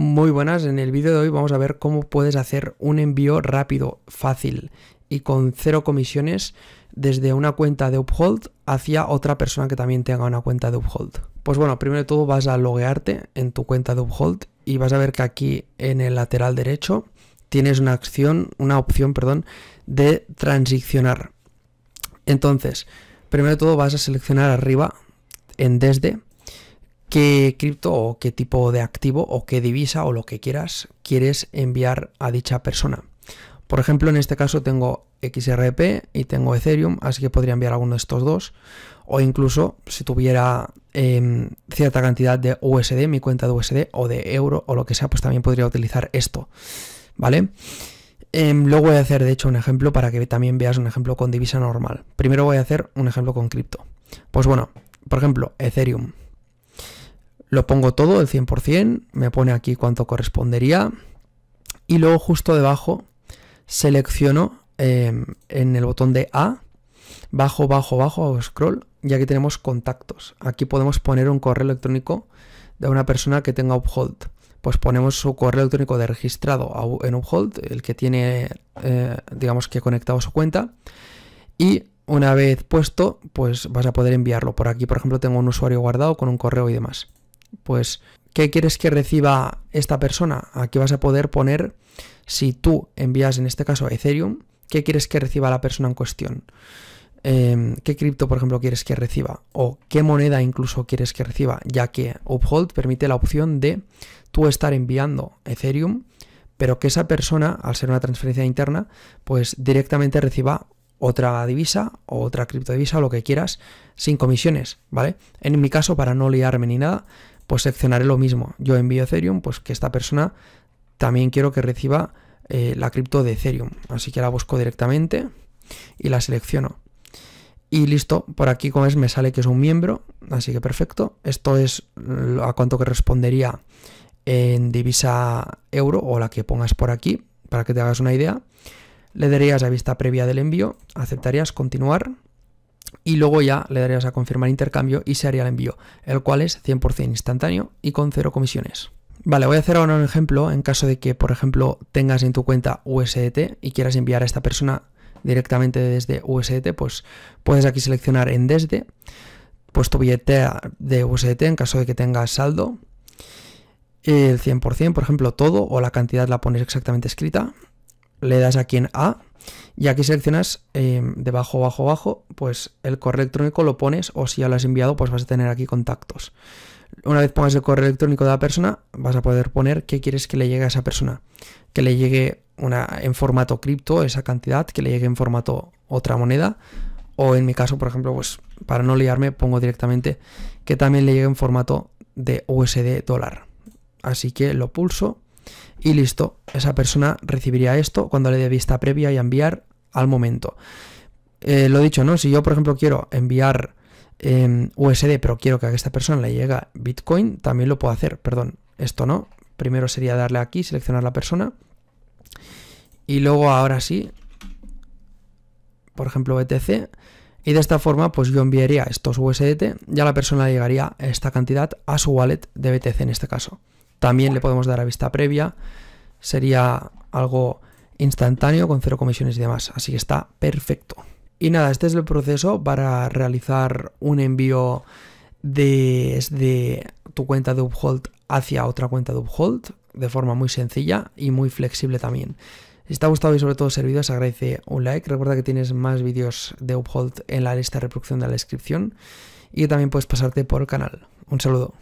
Muy buenas, en el vídeo de hoy vamos a ver cómo puedes hacer un envío rápido, fácil y con cero comisiones desde una cuenta de Uphold hacia otra persona que también tenga una cuenta de Uphold. Pues bueno, primero de todo vas a loguearte en tu cuenta de Uphold y vas a ver que aquí en el lateral derecho tienes una acción, una opción, perdón, de transicionar. Entonces, primero de todo vas a seleccionar arriba en desde qué cripto o qué tipo de activo o qué divisa o lo que quieras quieres enviar a dicha persona. Por ejemplo, en este caso tengo XRP y tengo Ethereum, así que podría enviar alguno de estos dos. O incluso si tuviera em, cierta cantidad de USD, mi cuenta de USD o de euro o lo que sea, pues también podría utilizar esto. ¿Vale? Em, luego voy a hacer, de hecho, un ejemplo para que también veas un ejemplo con divisa normal. Primero voy a hacer un ejemplo con cripto. Pues bueno, por ejemplo, Ethereum. Lo pongo todo, el 100%, me pone aquí cuánto correspondería y luego justo debajo selecciono em, en el botón de A, bajo, bajo, bajo, scroll, y aquí tenemos contactos. Aquí podemos poner un correo electrónico de una persona que tenga Uphold. Pues ponemos su correo electrónico de registrado en Uphold, el que tiene, eh, digamos que conectado su cuenta. Y una vez puesto, pues vas a poder enviarlo. Por aquí, por ejemplo, tengo un usuario guardado con un correo y demás pues, ¿qué quieres que reciba esta persona? Aquí vas a poder poner, si tú envías en este caso Ethereum, ¿qué quieres que reciba la persona en cuestión? Em, ¿Qué cripto, por ejemplo, quieres que reciba? ¿O qué moneda incluso quieres que reciba? Ya que Uphold permite la opción de tú estar enviando Ethereum, pero que esa persona, al ser una transferencia interna, pues directamente reciba otra divisa o otra criptodivisa o lo que quieras sin comisiones, ¿vale? En mi caso, para no liarme ni nada, pues seleccionaré lo mismo. Yo envío Ethereum, pues que esta persona también quiero que reciba eh, la cripto de Ethereum. Así que la busco directamente y la selecciono. Y listo, por aquí como es me sale que es un miembro, así que perfecto. Esto es a cuánto correspondería en divisa euro o la que pongas por aquí, para que te hagas una idea. Le darías la vista previa del envío, aceptarías continuar y luego ya le darías a confirmar intercambio y se haría el envío, el cual es 100% instantáneo y con cero comisiones. Vale, voy a hacer ahora un ejemplo en caso de que, por ejemplo, tengas en tu cuenta USDT y quieras enviar a esta persona directamente desde USDT, pues puedes aquí seleccionar en desde, pues tu billete de USDT en caso de que tengas saldo, el 100%, por ejemplo, todo o la cantidad la pones exactamente escrita le das aquí en A y aquí seleccionas eh, em, debajo, bajo, bajo, pues el correo electrónico lo pones o si ya lo has enviado, pues vas a tener aquí contactos. Una vez pongas el correo electrónico de la persona, vas a poder poner qué quieres que le llegue a esa persona. Que le llegue una, en formato cripto esa cantidad, que le llegue en formato otra moneda. O en mi caso, por ejemplo, pues para no liarme, pongo directamente que también le llegue en formato de USD dólar. Así que lo pulso y listo, esa persona recibiría esto cuando le dé vista previa y enviar al momento. Eh, lo dicho, ¿no? Si yo, por ejemplo, quiero enviar em, USD, pero quiero que a esta persona le llegue Bitcoin, también lo puedo hacer. Perdón, esto no. Primero sería darle aquí, seleccionar la persona. Y luego ahora sí, por ejemplo, BTC. Y de esta forma, pues yo enviaría estos USDT ya la persona le llegaría esta cantidad a su wallet de BTC en este caso. También le podemos dar a vista previa. Sería algo instantáneo con cero comisiones y demás. Así que está perfecto. Y nada, este es el proceso para realizar un envío desde tu cuenta de Uphold hacia otra cuenta de Uphold de forma muy sencilla y muy flexible también. Si te ha gustado y sobre todo servido, se agradece un like. Recuerda que tienes más vídeos de Uphold en la lista de reproducción de la descripción y también puedes pasarte por el canal. Un saludo.